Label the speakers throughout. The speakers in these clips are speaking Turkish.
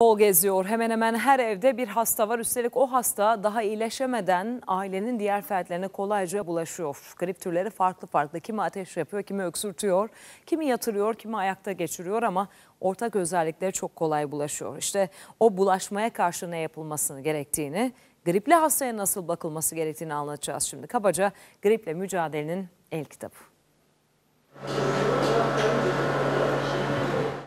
Speaker 1: Bol geziyor. Hemen hemen her evde bir hasta var. Üstelik o hasta daha iyileşemeden ailenin diğer fertlerine kolayca bulaşıyor. Grip türleri farklı farklı. Kimi ateş yapıyor, kimi öksürtüyor, kimi yatırıyor, kimi ayakta geçiriyor ama ortak özellikleri çok kolay bulaşıyor. İşte o bulaşmaya karşı ne yapılmasını gerektiğini, gripli hastaya nasıl bakılması gerektiğini anlatacağız şimdi. Kabaca griple mücadelenin el kitabı.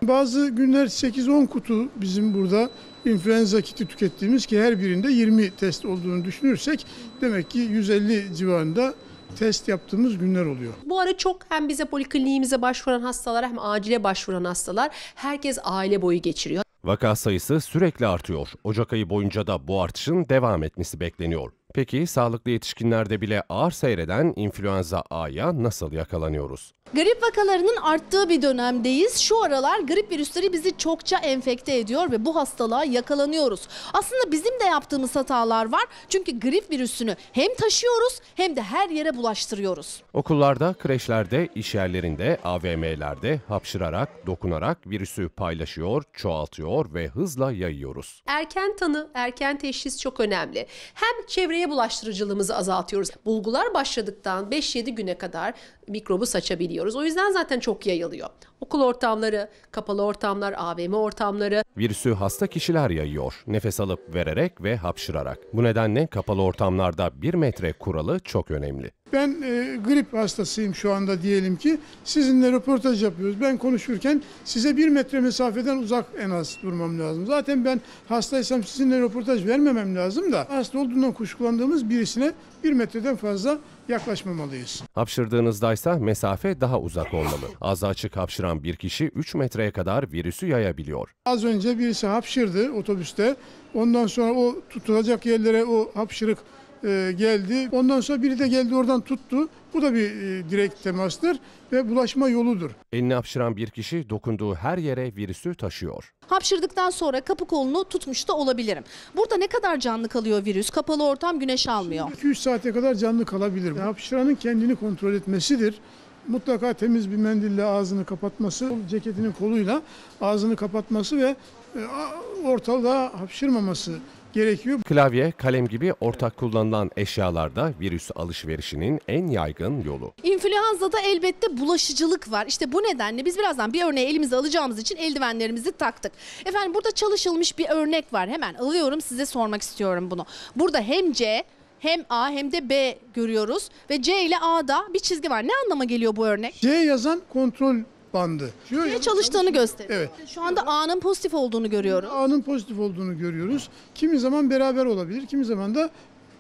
Speaker 2: Bazı günler 8-10 kutu bizim burada influenza kiti tükettiğimiz ki her birinde 20 test olduğunu düşünürsek demek ki 150 civarında test yaptığımız günler oluyor.
Speaker 1: Bu ara çok hem bize polikliniğimize başvuran hastalar hem acile başvuran hastalar herkes aile boyu geçiriyor.
Speaker 3: Vaka sayısı sürekli artıyor. Ocak ayı boyunca da bu artışın devam etmesi bekleniyor. Peki sağlıklı yetişkinlerde bile ağır seyreden influenza A'ya nasıl yakalanıyoruz?
Speaker 1: Grip vakalarının arttığı bir dönemdeyiz. Şu aralar grip virüsleri bizi çokça enfekte ediyor ve bu hastalığa yakalanıyoruz. Aslında bizim de yaptığımız hatalar var. Çünkü grip virüsünü hem taşıyoruz hem de her yere bulaştırıyoruz.
Speaker 3: Okullarda, kreşlerde, iş yerlerinde, AVM'lerde hapşırarak, dokunarak virüsü paylaşıyor, çoğaltıyor ve hızla yayıyoruz.
Speaker 1: Erken tanı, erken teşhis çok önemli. Hem çevreye bulaştırıcılığımızı azaltıyoruz. Bulgular başladıktan 5-7 güne kadar mikrobu saçabiliyoruz. O yüzden zaten çok yayılıyor. Okul ortamları, kapalı ortamlar, AVM ortamları.
Speaker 3: Virüsü hasta kişiler yayıyor. Nefes alıp vererek ve hapşırarak. Bu nedenle kapalı ortamlarda 1 metre kuralı çok önemli.
Speaker 2: Ben e, grip hastasıyım şu anda diyelim ki. Sizinle röportaj yapıyoruz. Ben konuşurken size bir metre mesafeden uzak en az durmam lazım. Zaten ben hastaysam sizinle röportaj vermemem lazım da hasta olduğundan kuşkulandığımız birisine bir metreden fazla yaklaşmamalıyız.
Speaker 3: Hapşırdığınızdaysa mesafe daha uzak olmalı. Ağzı açık hapşıran bir kişi 3 metreye kadar virüsü yayabiliyor.
Speaker 2: Az önce birisi hapşırdı otobüste. Ondan sonra o tutulacak yerlere o hapşırık e, geldi. Ondan sonra biri de geldi oradan tuttu. Bu da bir e, direkt temastır ve bulaşma
Speaker 3: yoludur. Elini hapşıran bir kişi dokunduğu her yere virüsü taşıyor.
Speaker 2: Hapşırdıktan sonra kapı
Speaker 1: kolunu tutmuş da olabilirim. Burada ne kadar canlı kalıyor virüs? Kapalı ortam güneş almıyor.
Speaker 2: 2-3 saate kadar canlı kalabilir. E, hapşıranın kendini kontrol etmesidir mutlaka temiz bir mendille ağzını kapatması, ceketinin koluyla ağzını kapatması ve ortalığa hapşırmaması
Speaker 3: gerekiyor. Klavye, kalem gibi ortak kullanılan eşyalarda virüs alışverişinin en yaygın yolu.
Speaker 2: İnfluenza'da elbette bulaşıcılık var.
Speaker 1: İşte bu nedenle biz birazdan bir örneği elimize alacağımız için eldivenlerimizi taktık. Efendim burada çalışılmış bir örnek var. Hemen alıyorum size sormak istiyorum bunu. Burada hem C hem A hem de B görüyoruz ve C ile A'da bir çizgi var. Ne anlama geliyor bu örnek?
Speaker 2: C yazan kontrol toplandı. Şu, Niye çalıştığını gösteriyor. Evet. Şu anda A'nın pozitif olduğunu görüyoruz. A'nın pozitif olduğunu görüyoruz. Kimi zaman beraber olabilir, kimi zaman da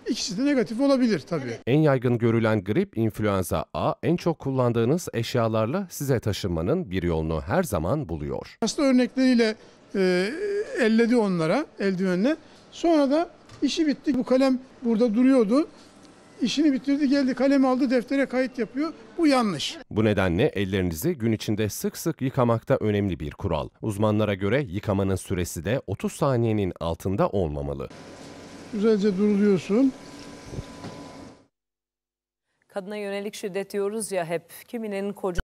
Speaker 2: İkisi de negatif olabilir tabii.
Speaker 3: En yaygın görülen grip influenza A en çok kullandığınız eşyalarla size taşınmanın bir yolunu her zaman buluyor.
Speaker 2: Hasta örnekleriyle e, elledi onlara eldivenle. Sonra da işi bitti. Bu kalem burada duruyordu işini bitirdi geldi kalem aldı deftere kayıt yapıyor. Bu yanlış.
Speaker 3: Bu nedenle ellerinizi gün içinde sık sık yıkamakta önemli bir kural. Uzmanlara göre yıkamanın süresi de 30 saniyenin altında olmamalı.
Speaker 2: Güzelce duruluyorsun. Kadına yönelik şiddet diyoruz ya hep. Kiminin koca